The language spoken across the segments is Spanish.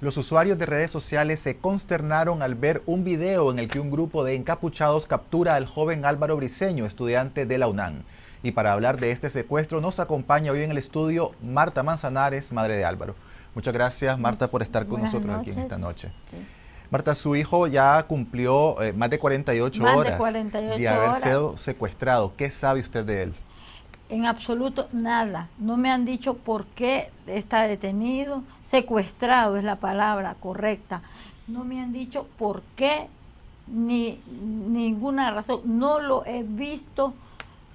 Los usuarios de redes sociales se consternaron al ver un video en el que un grupo de encapuchados captura al joven Álvaro Briseño, estudiante de la UNAM. Y para hablar de este secuestro nos acompaña hoy en el estudio Marta Manzanares, madre de Álvaro. Muchas gracias Marta por estar con nosotros aquí esta noche. Marta, su hijo ya cumplió eh, más de 48 horas de, haber sido secuestrado. ¿Qué sabe usted de él? En absoluto nada. No me han dicho por qué está detenido. Secuestrado es la palabra correcta. No me han dicho por qué ni ninguna razón. No lo he visto.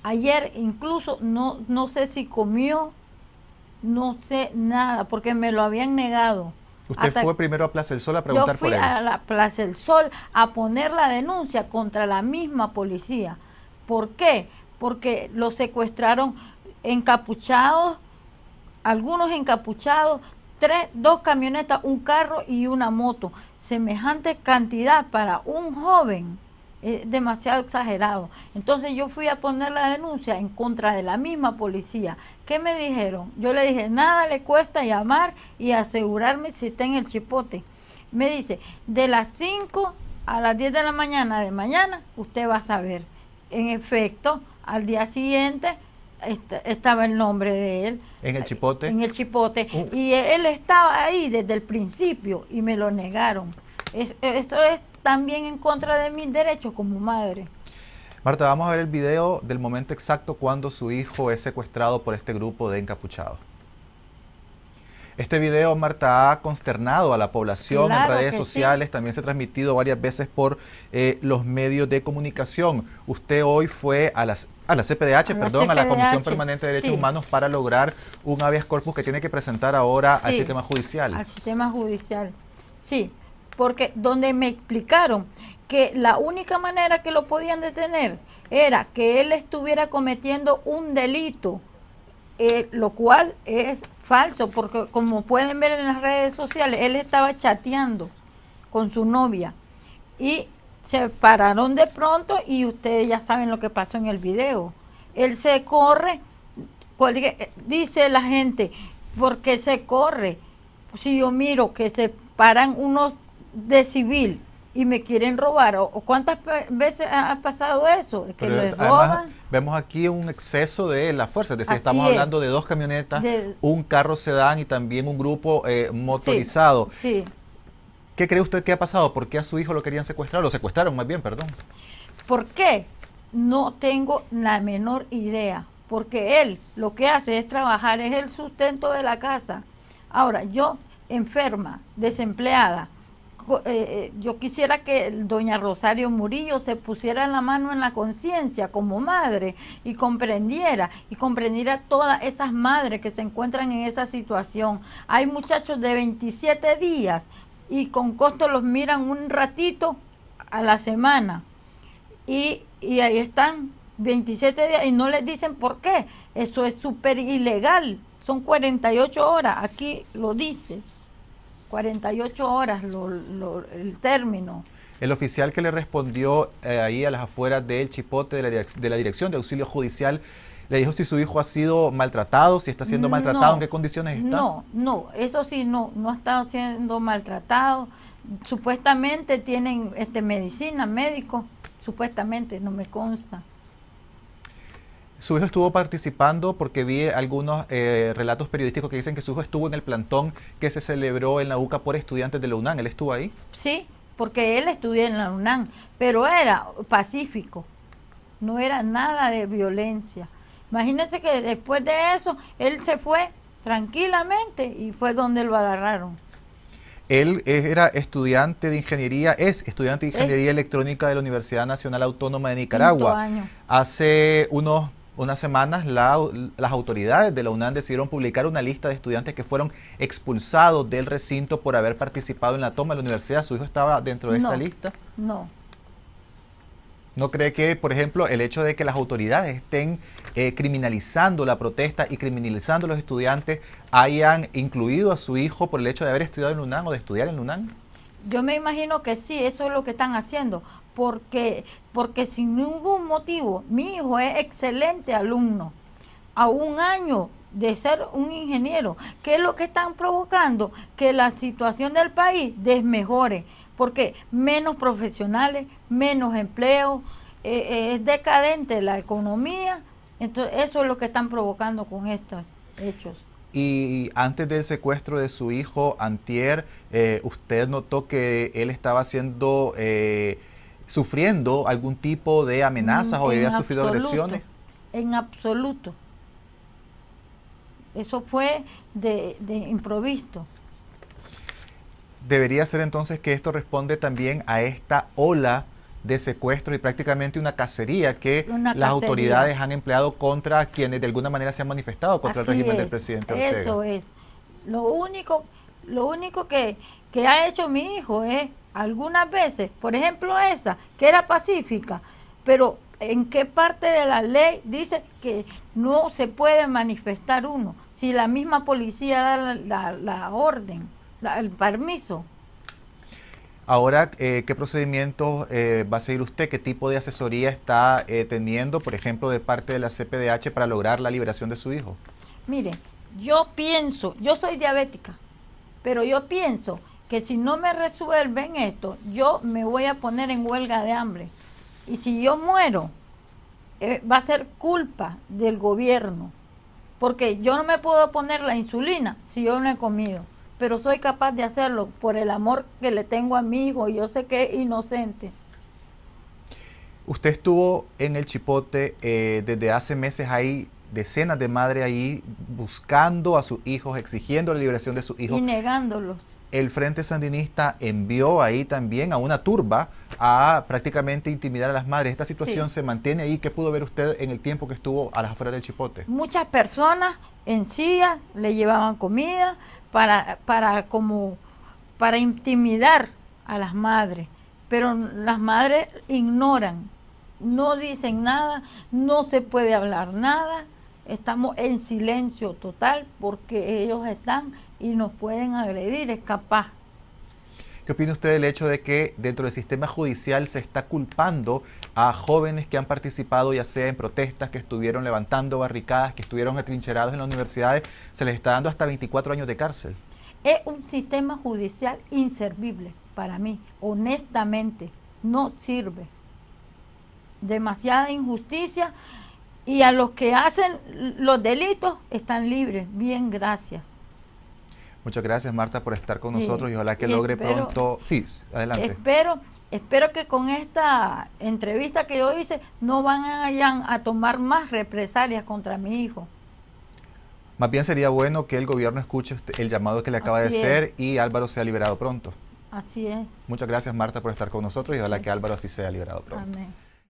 Ayer incluso no, no sé si comió, no sé nada, porque me lo habían negado. ¿Usted fue primero a Plaza del Sol a preguntar por yo fui a la Plaza del Sol a poner la denuncia contra la misma policía. ¿Por qué? porque los secuestraron encapuchados, algunos encapuchados, dos camionetas, un carro y una moto. Semejante cantidad para un joven es demasiado exagerado. Entonces yo fui a poner la denuncia en contra de la misma policía. ¿Qué me dijeron? Yo le dije, nada le cuesta llamar y asegurarme si está en el chipote. Me dice, de las 5 a las 10 de la mañana de mañana, usted va a saber. En efecto, al día siguiente este, estaba el nombre de él. ¿En el chipote? En el chipote. Uh. Y él estaba ahí desde el principio y me lo negaron. esto es también en contra de mis derechos como madre. Marta, vamos a ver el video del momento exacto cuando su hijo es secuestrado por este grupo de encapuchados. Este video, Marta, ha consternado a la población en redes sociales, también se ha transmitido varias veces por eh, los medios de comunicación. Usted hoy fue a las a la CPDH, perdón, a la Comisión Permanente de Derechos Humanos para lograr un habeas corpus que tiene que presentar ahora al sistema judicial. Al sistema judicial, sí, porque donde me explicaron que la única manera que lo podían detener era que él estuviera cometiendo un delito eh, lo cual es falso, porque como pueden ver en las redes sociales, él estaba chateando con su novia y se pararon de pronto y ustedes ya saben lo que pasó en el video. Él se corre, dice la gente, porque se corre? Si yo miro que se paran unos de civil y me quieren robar. ¿O cuántas veces ha pasado eso? Que lo roban. vemos aquí un exceso de la fuerza, estamos hablando de dos camionetas, un carro sedán y también un grupo eh, motorizado. sí. ¿Qué cree usted que ha pasado? ¿Por qué a su hijo lo querían secuestrar? Lo secuestraron más bien, perdón. ¿Por qué? No tengo la menor idea, porque él lo que hace es trabajar, es el sustento de la casa. Ahora, yo enferma, desempleada, eh, eh, yo quisiera que doña Rosario Murillo se pusiera la mano en la conciencia como madre y comprendiera y comprendiera todas esas madres que se encuentran en esa situación. Hay muchachos de 27 días y con costo los miran un ratito a la semana y, y ahí están 27 días y no les dicen por qué. Eso es súper ilegal. Son 48 horas, aquí lo dice. 48 horas lo, el término. El oficial que le respondió eh, ahí a las afueras del Chipote de la, de la Dirección de Auxilio Judicial le dijo si su hijo ha sido maltratado, si está siendo mm, maltratado, en qué condiciones está. No, no, eso sí, no, no ha estado siendo maltratado. Supuestamente tienen este, medicina, médico, supuestamente, no me consta. Su hijo estuvo participando porque vi algunos eh, relatos periodísticos que dicen que su hijo estuvo en el plantón que se celebró en la UCA por estudiantes de la UNAM. ¿Él estuvo ahí? Sí, porque él estudió en la UNAM, pero era pacífico, no era nada de violencia. Imagínense que después de eso, él se fue tranquilamente y fue donde lo agarraron. Él era estudiante de ingeniería, es estudiante de ingeniería electrónica de la Universidad Nacional Autónoma de Nicaragua. Hace unos unas semanas las autoridades de la UNAM decidieron publicar una lista de estudiantes que fueron expulsados del recinto por haber participado en la toma de la universidad. ¿Su hijo estaba dentro de esta lista? No. ¿No cree que, por ejemplo, el hecho de que las autoridades estén eh, criminalizando la protesta y criminalizando a los estudiantes hayan incluido a su hijo por el hecho de haber estudiado en UNAM o de estudiar en UNAM? Yo me imagino que sí, eso es lo que están haciendo, porque, porque sin ningún motivo, mi hijo es excelente alumno, a un año de ser un ingeniero. ¿Qué es lo que están provocando? Que la situación del país desmejore, porque menos profesionales, menos empleo, eh, eh, es decadente la economía, entonces eso es lo que están provocando con estos hechos y antes del secuestro de su hijo, Antier, eh, usted notó que él estaba siendo, eh, sufriendo algún tipo de amenazas o mm, había sufrido agresiones. En absoluto. Eso fue de, de improviso. Debería ser entonces que esto responde también a esta ola de secuestro y prácticamente una cacería que las autoridades han empleado contra quienes de alguna manera se han manifestado contra el régimen del presidente Ortega. Eso es. Lo único, lo único que, ha hecho mi hijo es algunas veces, por ejemplo esa, que era pacífica, pero ¿en qué parte de la ley dice que no se puede manifestar uno si la misma policía da la, orden, el permiso? Ahora, eh, ¿qué procedimiento eh, va a seguir usted? ¿Qué tipo de asesoría está eh, teniendo, por ejemplo, de parte de la CPDH para lograr la liberación de su hijo? Mire, yo pienso, yo soy diabética, pero yo pienso que si no me resuelven esto, yo me voy a poner en huelga de hambre. Y si yo muero, va a ser culpa del gobierno, porque yo no me puedo poner la insulina si yo no he comido pero soy capaz de hacerlo por el amor que le tengo a mi hijo. y Yo sé que es inocente. Usted estuvo en el Chipote eh, desde hace meses ahí decenas de madres ahí buscando a sus hijos, exigiendo la liberación de sus hijos. Y negándolos. El Frente Sandinista envió ahí también a una turba a prácticamente intimidar a las madres. ¿Esta situación se mantiene ahí? ¿Qué pudo ver usted en el tiempo que estuvo a las afueras del Chipote? Muchas personas en sillas le llevaban comida para, para, como, para intimidar a las madres. Pero las madres ignoran, no dicen nada, no se puede hablar nada estamos en silencio total porque ellos están y nos pueden agredir, es capaz. ¿Qué opina usted del hecho de que dentro del sistema judicial se está culpando a jóvenes que han participado, ya sea en protestas, que estuvieron levantando barricadas, que estuvieron atrincherados en las universidades, se les está dando hasta 24 años de cárcel? Es un sistema judicial inservible para mí, honestamente, no sirve. Demasiada injusticia y a los que hacen los delitos están libres. Bien, gracias. Muchas gracias Marta por estar con nosotros y ojalá que logre pronto. Sí, adelante. Espero, espero que con esta entrevista que yo hice no vayan a tomar más represalias contra mi hijo. Más bien sería bueno que el gobierno escuche el llamado que le acaba de hacer y Álvaro sea liberado pronto. Así es. Muchas gracias Marta por estar con nosotros y ojalá que Álvaro así sea liberado pronto. Amén.